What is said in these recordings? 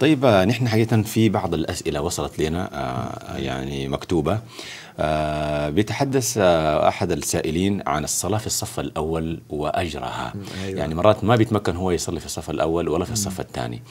طيب آه، نحن حقيقة في بعض الأسئلة وصلت لنا آه، آه، يعني مكتوبة بيتحدث أحد السائلين عن الصلاة في الصف الأول وأجرها أيوة. يعني مرات ما بيتمكن هو يصلي في الصف الأول ولا في الصف الثاني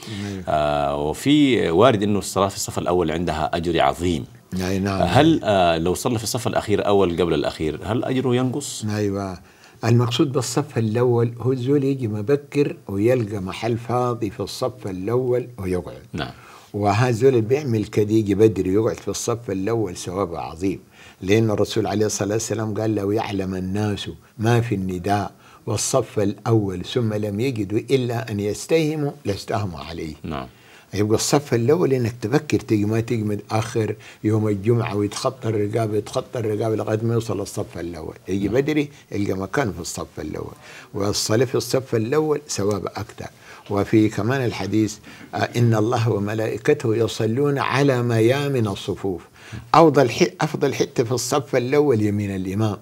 أيوة. وفي وارد أنه الصلاة في الصف الأول عندها أجر عظيم نعم هل أيوة. لو صلى في الصف الأخير أول قبل الأخير هل أجره ينقص؟ أيوة المقصود بالصف الأول هو الزول يجي مبكر ويلقى محل فاضي في الصف الأول ويقعد نعم وهذول اللي بيعمل كده يجي بدري يقعد في الصف الأول ثوابه عظيم لأن الرسول عليه الصلاة والسلام قال لو يعلم الناس ما في النداء والصف الأول ثم لم يجدوا إلا أن يستهموا لاستهموا عليه نعم يبقى الصف الاول انك تفكر تيجي ما تيجي اخر يوم الجمعه ويتخطى الرقابه يتخطى الرقابه لغايه ما يوصل الصف الاول، يجي نعم. بدري يلقى مكان في الصف الاول، والصلاه في الصف الاول ثواب اكثر، وفي كمان الحديث آه، ان الله وملائكته يصلون على ميامن الصفوف، الصفوف، افضل حته في الصف الاول يمين الامام.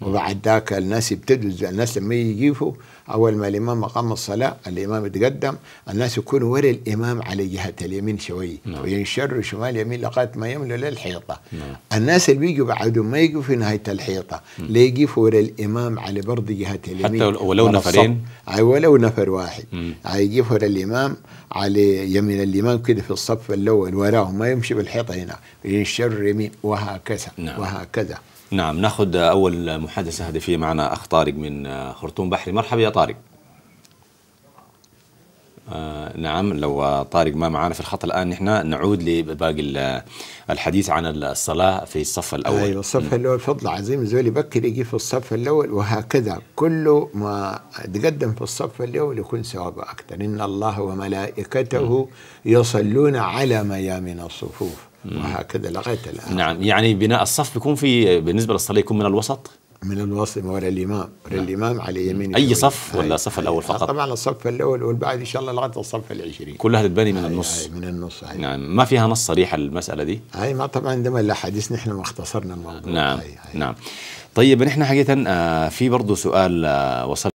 وبعد ذاك الناس يبتدوا الناس لما يجيفوا اول ما الامام اقام الصلاه الامام يتقدم الناس يكونوا ورا الامام على جهه اليمين شوي نعم. وينشروا شمال يمين لغايه ما يملوا للحيطه نعم. الناس اللي بيجوا بعدهم ما يجوا في نهايه الحيطه نعم. لا يجيفوا ورا الامام على برضه جهه اليمين حتى ولو نفرين اي ولو نفر واحد يجيفوا ورا الامام على يمين الامام كده في الصف الاول وراه ما يمشي بالحيطه هنا ينشر يمين وهكذا نعم. وهكذا نعم ناخذ اول محادثة هدفية معنا أخ طارق من آه، خرطوم بحري مرحبا يا طارق آه نعم لو طارق ما معنا في الخط الآن نحن نعود لباقي آه، الحديث عن الصلاة في الصف الأول أيوة الصف الأول فضل عظيم زولي بكر يجي في الصف الأول وهكذا كل ما تقدم في الصف الأول يكون ثوابه أكثر إن الله وملائكته يصلون على ميامن الصفوف وهكذا لغايه الان نعم يعني بناء الصف بيكون في بالنسبه للصلاه يكون من الوسط من الوصل ورا الامام ورا نعم. الامام على نعم. يمين اي صف ولا الصف الاول آه، فقط طبعا الصف الاول والبعد ان شاء الله لغايه الصف العشرين كلها تتبني من النص من النص هاي. نعم ما فيها نص صريح المساله دي هاي ما طبعا لا الاحاديث نحن ما اختصرنا الموضوع نعم هاي هاي. نعم طيب نحن حقيقه آه، في برضه سؤال آه، وصل